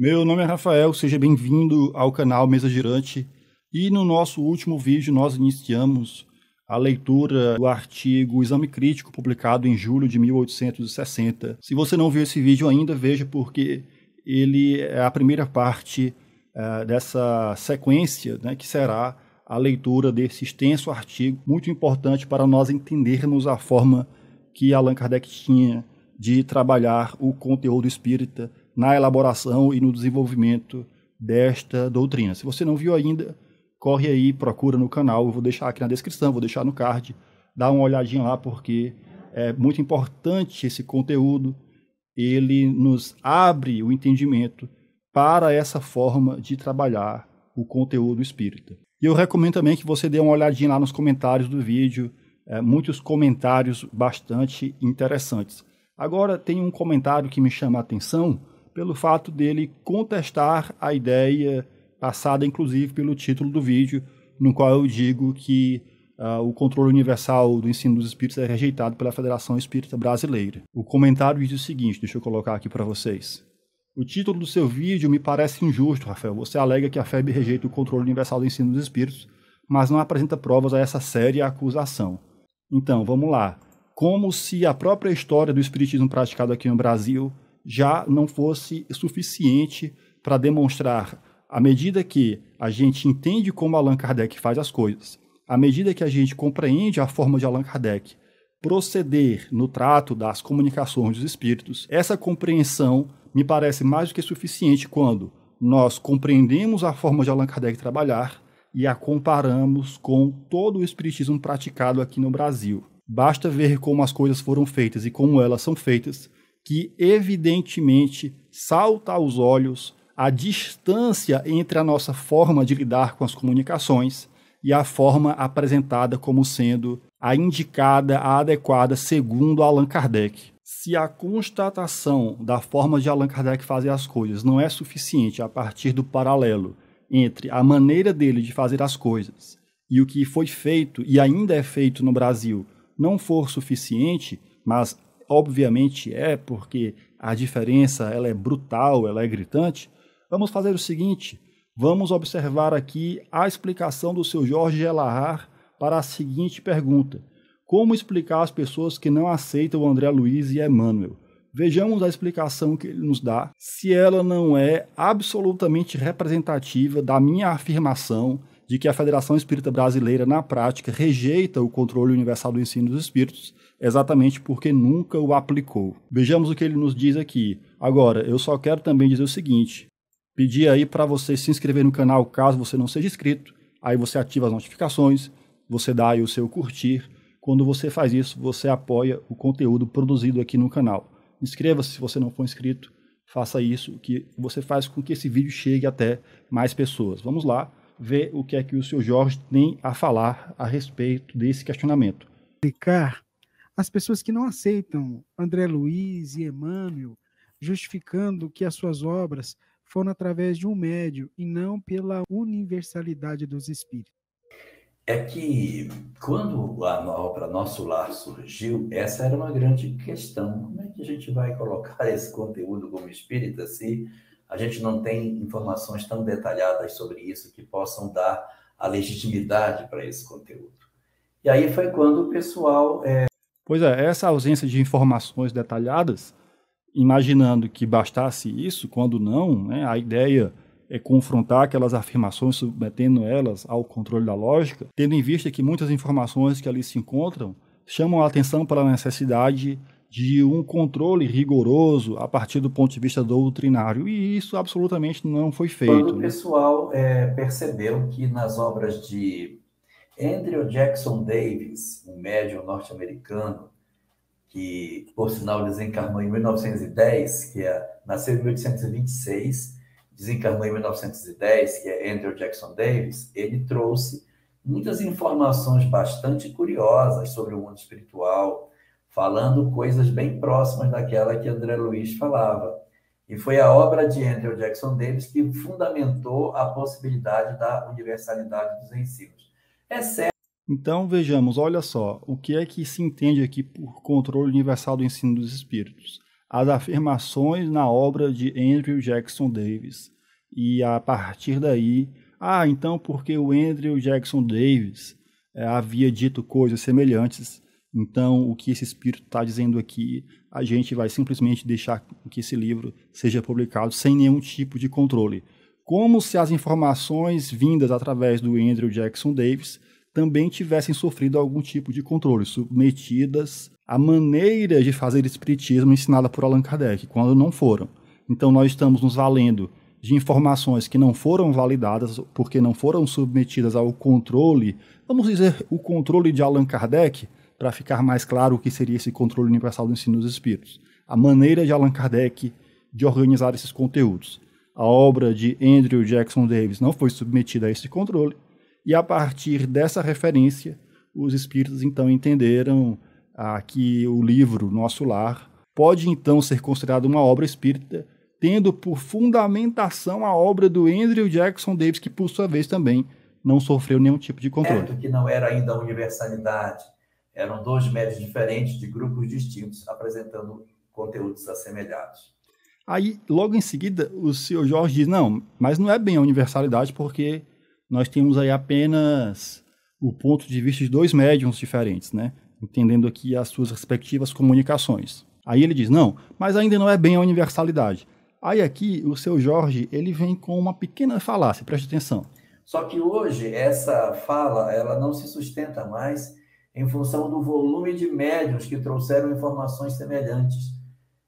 Meu nome é Rafael, seja bem-vindo ao canal Mesa Girante. E no nosso último vídeo nós iniciamos a leitura do artigo Exame Crítico, publicado em julho de 1860. Se você não viu esse vídeo ainda, veja porque ele é a primeira parte uh, dessa sequência, né, que será a leitura desse extenso artigo, muito importante para nós entendermos a forma que Allan Kardec tinha de trabalhar o conteúdo espírita na elaboração e no desenvolvimento desta doutrina. Se você não viu ainda, corre aí, procura no canal, eu vou deixar aqui na descrição, vou deixar no card, dá uma olhadinha lá porque é muito importante esse conteúdo, ele nos abre o entendimento para essa forma de trabalhar o conteúdo espírita. E eu recomendo também que você dê uma olhadinha lá nos comentários do vídeo, é, muitos comentários bastante interessantes. Agora tem um comentário que me chama a atenção, pelo fato dele contestar a ideia passada, inclusive, pelo título do vídeo, no qual eu digo que uh, o controle universal do ensino dos espíritos é rejeitado pela Federação Espírita Brasileira. O comentário diz o seguinte, deixa eu colocar aqui para vocês. O título do seu vídeo me parece injusto, Rafael. Você alega que a FEB rejeita o controle universal do ensino dos espíritos, mas não apresenta provas a essa séria acusação. Então, vamos lá. Como se a própria história do espiritismo praticado aqui no Brasil já não fosse suficiente para demonstrar, à medida que a gente entende como Allan Kardec faz as coisas, à medida que a gente compreende a forma de Allan Kardec proceder no trato das comunicações dos espíritos, essa compreensão me parece mais do que suficiente quando nós compreendemos a forma de Allan Kardec trabalhar e a comparamos com todo o espiritismo praticado aqui no Brasil. Basta ver como as coisas foram feitas e como elas são feitas que evidentemente salta aos olhos a distância entre a nossa forma de lidar com as comunicações e a forma apresentada como sendo a indicada, a adequada, segundo Allan Kardec. Se a constatação da forma de Allan Kardec fazer as coisas não é suficiente a partir do paralelo entre a maneira dele de fazer as coisas e o que foi feito e ainda é feito no Brasil não for suficiente, mas obviamente é, porque a diferença ela é brutal, ela é gritante, vamos fazer o seguinte, vamos observar aqui a explicação do seu Jorge Elahar para a seguinte pergunta. Como explicar as pessoas que não aceitam o André Luiz e Emmanuel? Vejamos a explicação que ele nos dá, se ela não é absolutamente representativa da minha afirmação de que a Federação Espírita Brasileira, na prática, rejeita o controle universal do ensino dos espíritos, exatamente porque nunca o aplicou. Vejamos o que ele nos diz aqui. Agora, eu só quero também dizer o seguinte: pedir aí para você se inscrever no canal caso você não seja inscrito, aí você ativa as notificações, você dá aí o seu curtir. Quando você faz isso, você apoia o conteúdo produzido aqui no canal. Inscreva-se se você não for inscrito, faça isso, que você faz com que esse vídeo chegue até mais pessoas. Vamos lá, ver o que é que o senhor Jorge tem a falar a respeito desse questionamento. Explicar as pessoas que não aceitam André Luiz e Emmanuel, justificando que as suas obras foram através de um médio e não pela universalidade dos espíritos. É que quando a obra Nosso Lar surgiu, essa era uma grande questão. Como é que a gente vai colocar esse conteúdo como espírita se a gente não tem informações tão detalhadas sobre isso que possam dar a legitimidade para esse conteúdo. E aí foi quando o pessoal. É... Pois é, essa ausência de informações detalhadas, imaginando que bastasse isso, quando não, né, a ideia é confrontar aquelas afirmações, submetendo elas ao controle da lógica, tendo em vista que muitas informações que ali se encontram chamam a atenção pela necessidade de um controle rigoroso a partir do ponto de vista doutrinário. E isso absolutamente não foi feito. Quando o né? pessoal é, percebeu que nas obras de Andrew Jackson Davis, um médium norte-americano, que, por sinal, desencarnou em 1910, que é, nasceu em 1826, desencarnou em 1910, que é Andrew Jackson Davis, ele trouxe muitas informações bastante curiosas sobre o mundo espiritual, falando coisas bem próximas daquela que André Luiz falava. E foi a obra de Andrew Jackson Davis que fundamentou a possibilidade da universalidade dos ensinos. É certo. Então vejamos, olha só, o que é que se entende aqui por controle universal do ensino dos espíritos? As afirmações na obra de Andrew Jackson Davis. E a partir daí, ah, então porque o Andrew Jackson Davis eh, havia dito coisas semelhantes, então, o que esse espírito está dizendo aqui, a gente vai simplesmente deixar que esse livro seja publicado sem nenhum tipo de controle. Como se as informações vindas através do Andrew Jackson Davis também tivessem sofrido algum tipo de controle, submetidas à maneira de fazer espiritismo ensinada por Allan Kardec, quando não foram. Então, nós estamos nos valendo de informações que não foram validadas, porque não foram submetidas ao controle, vamos dizer, o controle de Allan Kardec, para ficar mais claro o que seria esse controle universal do ensino dos espíritos, a maneira de Allan Kardec de organizar esses conteúdos. A obra de Andrew Jackson Davis não foi submetida a esse controle, e a partir dessa referência, os espíritos então entenderam ah, que o livro Nosso Lar pode então ser considerado uma obra espírita, tendo por fundamentação a obra do Andrew Jackson Davis, que por sua vez também não sofreu nenhum tipo de controle. Certo é, que não era ainda a universalidade, eram dois médios diferentes de grupos distintos apresentando conteúdos assemelhados. Aí, logo em seguida, o senhor Jorge diz: não, mas não é bem a universalidade, porque nós temos aí apenas o ponto de vista de dois médiums diferentes, né? entendendo aqui as suas respectivas comunicações. Aí ele diz: não, mas ainda não é bem a universalidade. Aí aqui o seu Jorge ele vem com uma pequena falácia, preste atenção. Só que hoje essa fala ela não se sustenta mais em função do volume de médiums que trouxeram informações semelhantes.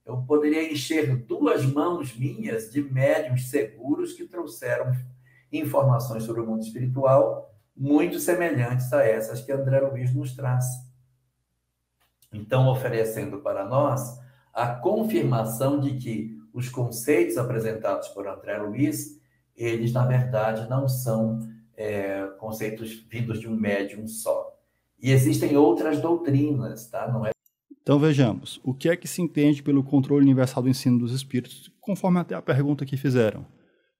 Eu poderia encher duas mãos minhas de médiums seguros que trouxeram informações sobre o mundo espiritual muito semelhantes a essas que André Luiz nos traz. Então, oferecendo para nós a confirmação de que os conceitos apresentados por André Luiz, eles, na verdade, não são é, conceitos vindos de um médium só. E existem outras doutrinas, tá? Não é então vejamos, o que é que se entende pelo controle universal do ensino dos espíritos, conforme até a pergunta que fizeram?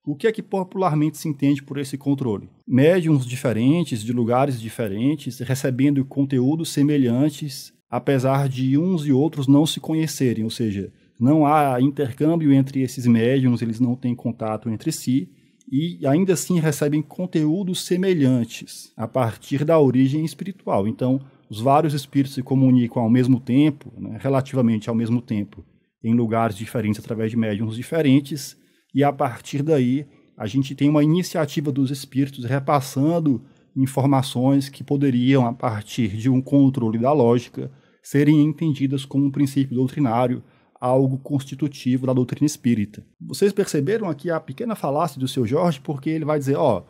O que é que popularmente se entende por esse controle? Médiums diferentes, de lugares diferentes, recebendo conteúdos semelhantes, apesar de uns e outros não se conhecerem, ou seja, não há intercâmbio entre esses médiums, eles não têm contato entre si, e ainda assim recebem conteúdos semelhantes a partir da origem espiritual. Então, os vários espíritos se comunicam ao mesmo tempo, né, relativamente ao mesmo tempo, em lugares diferentes, através de médiums diferentes, e a partir daí a gente tem uma iniciativa dos espíritos repassando informações que poderiam, a partir de um controle da lógica, serem entendidas como um princípio doutrinário algo constitutivo da doutrina espírita. Vocês perceberam aqui a pequena falácia do seu Jorge, porque ele vai dizer: ó,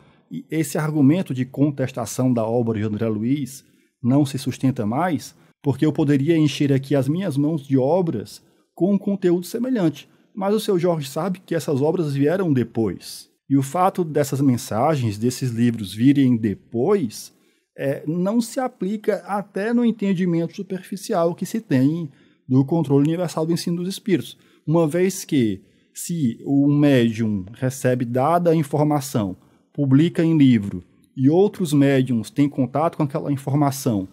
esse argumento de contestação da obra de André Luiz não se sustenta mais, porque eu poderia encher aqui as minhas mãos de obras com um conteúdo semelhante. Mas o seu Jorge sabe que essas obras vieram depois. E o fato dessas mensagens, desses livros virem depois, é, não se aplica até no entendimento superficial que se tem do controle universal do ensino dos espíritos. Uma vez que, se o médium recebe dada a informação, publica em livro e outros médiums têm contato com aquela informação,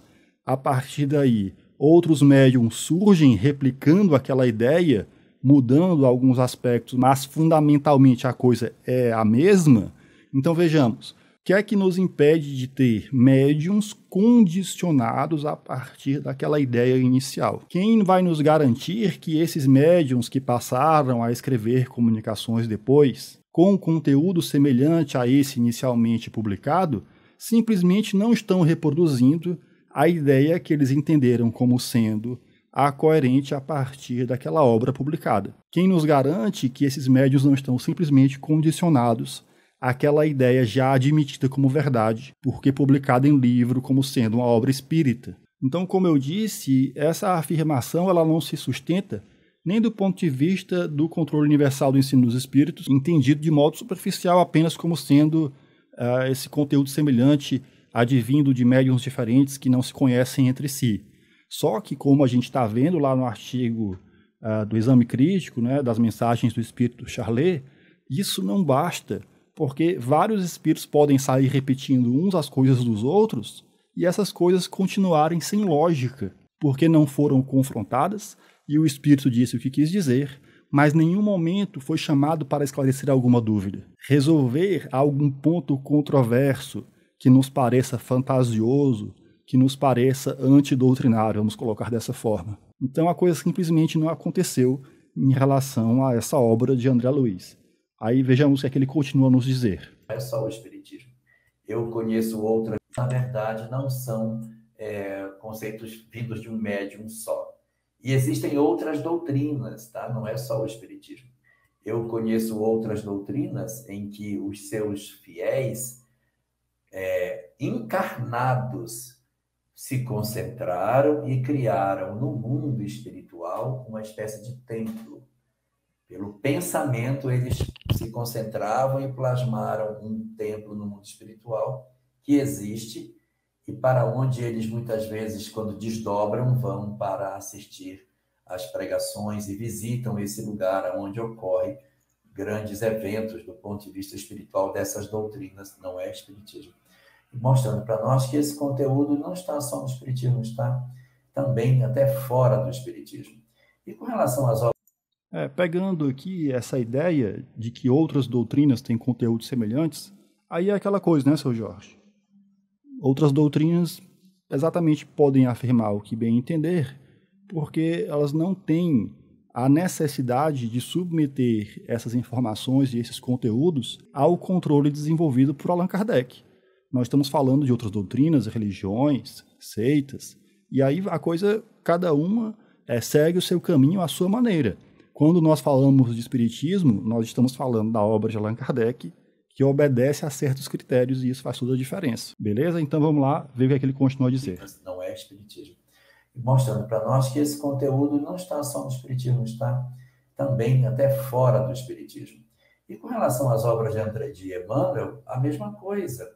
a partir daí outros médiums surgem replicando aquela ideia, mudando alguns aspectos, mas fundamentalmente a coisa é a mesma. Então vejamos, que é que nos impede de ter médiums condicionados a partir daquela ideia inicial? Quem vai nos garantir que esses médiums que passaram a escrever comunicações depois, com conteúdo semelhante a esse inicialmente publicado, simplesmente não estão reproduzindo a ideia que eles entenderam como sendo a coerente a partir daquela obra publicada? Quem nos garante que esses médiums não estão simplesmente condicionados aquela ideia já admitida como verdade, porque publicada em livro como sendo uma obra espírita. Então, como eu disse, essa afirmação ela não se sustenta nem do ponto de vista do controle universal do ensino dos espíritos, entendido de modo superficial apenas como sendo uh, esse conteúdo semelhante advindo de médiums diferentes que não se conhecem entre si. Só que, como a gente está vendo lá no artigo uh, do Exame Crítico, né, das mensagens do Espírito Charlet, isso não basta porque vários espíritos podem sair repetindo uns as coisas dos outros e essas coisas continuarem sem lógica, porque não foram confrontadas e o espírito disse o que quis dizer, mas nenhum momento foi chamado para esclarecer alguma dúvida. Resolver algum ponto controverso que nos pareça fantasioso, que nos pareça antidoutrinário, vamos colocar dessa forma. Então a coisa simplesmente não aconteceu em relação a essa obra de André Luiz. Aí vejamos o que é que ele continua a nos dizer. É só o Espiritismo. Eu conheço outras, na verdade, não são é, conceitos vindos de um médium só. E existem outras doutrinas, tá? Não é só o Espiritismo. Eu conheço outras doutrinas em que os seus fiéis é, encarnados se concentraram e criaram no mundo espiritual uma espécie de templo. Pelo pensamento, eles se concentravam e plasmaram um templo no mundo espiritual que existe e para onde eles muitas vezes, quando desdobram, vão para assistir às pregações e visitam esse lugar onde ocorrem grandes eventos do ponto de vista espiritual dessas doutrinas, não é espiritismo. Mostrando para nós que esse conteúdo não está só no espiritismo, está também até fora do espiritismo. E com relação às obras é, pegando aqui essa ideia de que outras doutrinas têm conteúdos semelhantes, aí é aquela coisa, né, seu Jorge? Outras doutrinas exatamente podem afirmar o que bem entender, porque elas não têm a necessidade de submeter essas informações e esses conteúdos ao controle desenvolvido por Allan Kardec. Nós estamos falando de outras doutrinas, religiões, seitas, e aí a coisa, cada uma é, segue o seu caminho à sua maneira. Quando nós falamos de espiritismo, nós estamos falando da obra de Allan Kardec, que obedece a certos critérios e isso faz toda a diferença. Beleza? Então vamos lá ver o que, é que ele continua a dizer. Não é espiritismo. Mostrando para nós que esse conteúdo não está só no espiritismo, está também até fora do espiritismo. E com relação às obras de André de Emmanuel, a mesma coisa.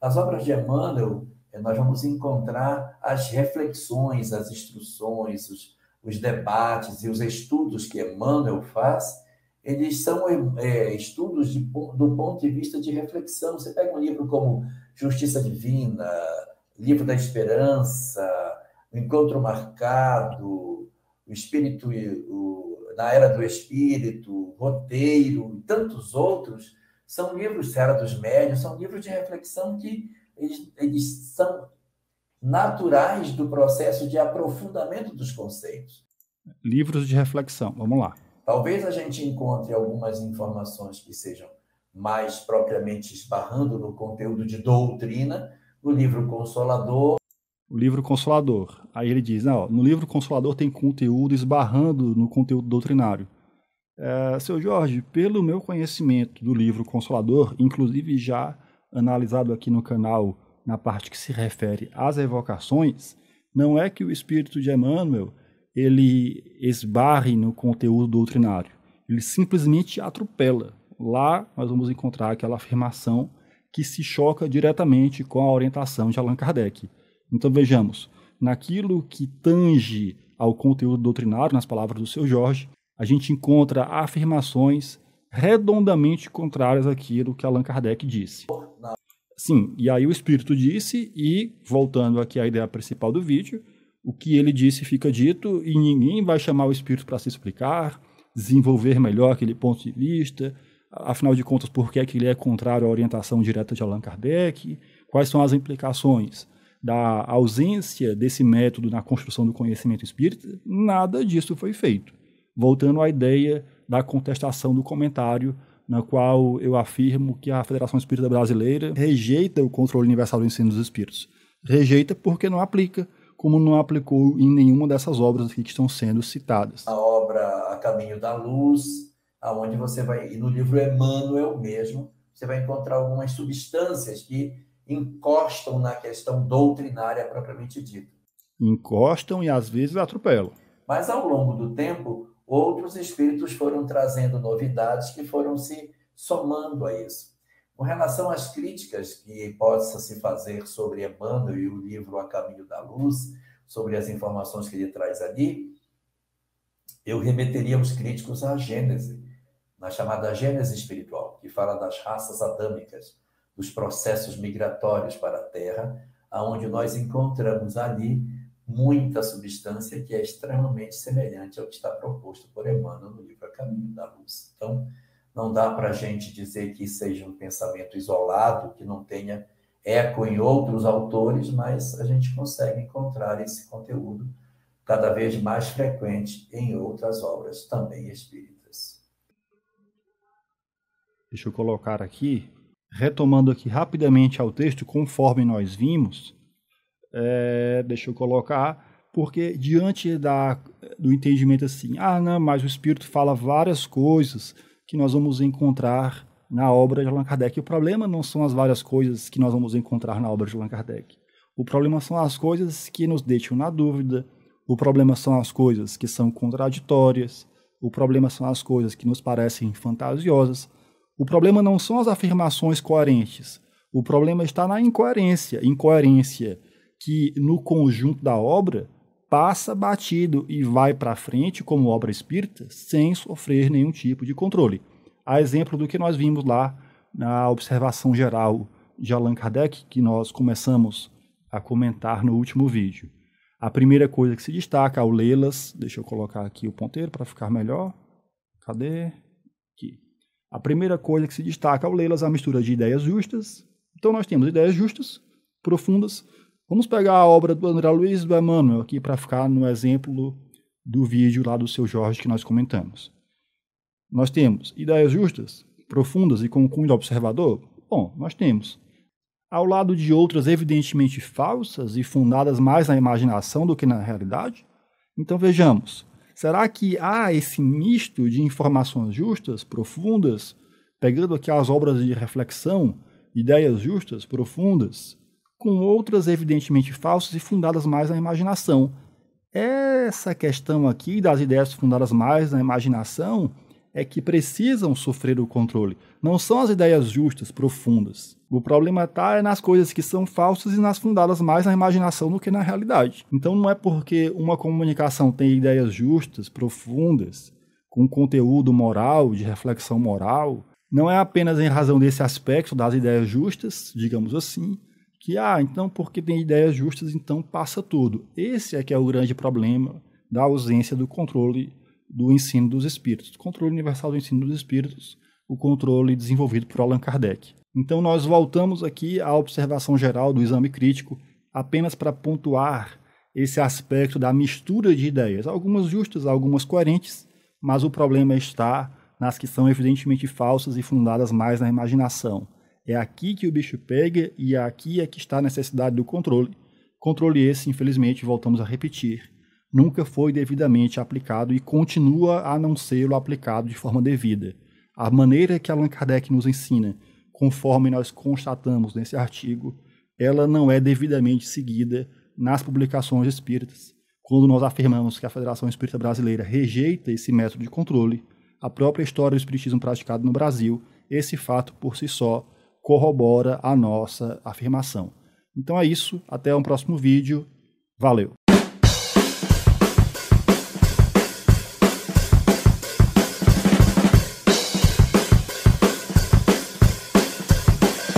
As obras de Emmanuel, eh, nós vamos encontrar as reflexões, as instruções, os, os debates e os estudos que Emmanuel faz, eles são é, é estudos de, do ponto de vista de reflexão. Você pega um livro como Justiça Divina, Livro da Esperança, Encontro Marcado, O Espírito o, na Era do Espírito, Roteiro e tantos outros, são livros, Era dos Médios, são livros de reflexão que eles, eles são naturais do processo de aprofundamento dos conceitos. Livros de reflexão, vamos lá. Talvez a gente encontre algumas informações que sejam mais propriamente esbarrando no conteúdo de doutrina, no livro Consolador. O livro Consolador. Aí ele diz: não, no livro Consolador tem conteúdo esbarrando no conteúdo doutrinário. É, seu Jorge, pelo meu conhecimento do livro Consolador, inclusive já analisado aqui no canal na parte que se refere às evocações, não é que o espírito de Emmanuel ele esbarre no conteúdo doutrinário, ele simplesmente atropela. Lá nós vamos encontrar aquela afirmação que se choca diretamente com a orientação de Allan Kardec. Então vejamos, naquilo que tange ao conteúdo doutrinário, nas palavras do seu Jorge, a gente encontra afirmações redondamente contrárias àquilo que Allan Kardec disse. Sim, e aí o espírito disse, e voltando aqui à ideia principal do vídeo, o que ele disse fica dito e ninguém vai chamar o espírito para se explicar, desenvolver melhor aquele ponto de vista, afinal de contas, por que, é que ele é contrário à orientação direta de Allan Kardec, quais são as implicações da ausência desse método na construção do conhecimento espírita, nada disso foi feito. Voltando à ideia da contestação do comentário na qual eu afirmo que a Federação Espírita Brasileira rejeita o controle universal do ensino dos espíritos. Rejeita porque não aplica, como não aplicou em nenhuma dessas obras que estão sendo citadas. A obra A Caminho da Luz, aonde você vai, e no livro Emmanuel mesmo, você vai encontrar algumas substâncias que encostam na questão doutrinária propriamente dita. Encostam e às vezes atropelam. Mas ao longo do tempo, outros espíritos foram trazendo novidades que foram se somando a isso. Com relação às críticas que possa se fazer sobre Emmanuel e o livro A Caminho da Luz, sobre as informações que ele traz ali, eu remeteria os críticos à Gênese, na chamada Gênese espiritual, que fala das raças adâmicas, dos processos migratórios para a Terra, aonde nós encontramos ali muita substância que é extremamente semelhante ao que está proposto por Emmanuel no livro A Caminho da Luz. Então, não dá para a gente dizer que seja um pensamento isolado, que não tenha eco em outros autores, mas a gente consegue encontrar esse conteúdo cada vez mais frequente em outras obras também espíritas. Deixa eu colocar aqui, retomando aqui rapidamente ao texto, conforme nós vimos, é, deixa eu colocar. Porque diante da, do entendimento assim, ah, não, mas o Espírito fala várias coisas que nós vamos encontrar na obra de Allan Kardec. O problema não são as várias coisas que nós vamos encontrar na obra de Allan Kardec. O problema são as coisas que nos deixam na dúvida. O problema são as coisas que são contraditórias. O problema são as coisas que nos parecem fantasiosas. O problema não são as afirmações coerentes. O problema está na incoerência. Incoerência que no conjunto da obra passa batido e vai para frente como obra espírita sem sofrer nenhum tipo de controle. A exemplo do que nós vimos lá na observação geral de Allan Kardec, que nós começamos a comentar no último vídeo. A primeira coisa que se destaca ao lê-las, deixa eu colocar aqui o ponteiro para ficar melhor. Cadê? Aqui. A primeira coisa que se destaca ao lê-las é a mistura de ideias justas. Então nós temos ideias justas, profundas, Vamos pegar a obra do André Luiz e do Emmanuel aqui para ficar no exemplo do vídeo lá do seu Jorge que nós comentamos. Nós temos ideias justas, profundas e com cunho observador? Bom, nós temos. Ao lado de outras evidentemente falsas e fundadas mais na imaginação do que na realidade? Então vejamos. Será que há esse misto de informações justas, profundas, pegando aqui as obras de reflexão, ideias justas, profundas, com outras evidentemente falsas e fundadas mais na imaginação. Essa questão aqui das ideias fundadas mais na imaginação é que precisam sofrer o controle. Não são as ideias justas, profundas. O problema está é nas coisas que são falsas e nas fundadas mais na imaginação do que na realidade. Então não é porque uma comunicação tem ideias justas, profundas, com conteúdo moral, de reflexão moral, não é apenas em razão desse aspecto das ideias justas, digamos assim, que, ah, então porque tem ideias justas, então passa tudo. Esse é que é o grande problema da ausência do controle do ensino dos espíritos. Controle universal do ensino dos espíritos, o controle desenvolvido por Allan Kardec. Então nós voltamos aqui à observação geral do exame crítico apenas para pontuar esse aspecto da mistura de ideias, algumas justas, algumas coerentes, mas o problema está nas que são evidentemente falsas e fundadas mais na imaginação. É aqui que o bicho pega e aqui é que está a necessidade do controle. Controle esse, infelizmente, voltamos a repetir, nunca foi devidamente aplicado e continua a não ser aplicado de forma devida. A maneira que Allan Kardec nos ensina, conforme nós constatamos nesse artigo, ela não é devidamente seguida nas publicações espíritas. Quando nós afirmamos que a Federação Espírita Brasileira rejeita esse método de controle, a própria história do espiritismo praticado no Brasil, esse fato por si só corrobora a nossa afirmação. Então é isso, até um próximo vídeo. Valeu!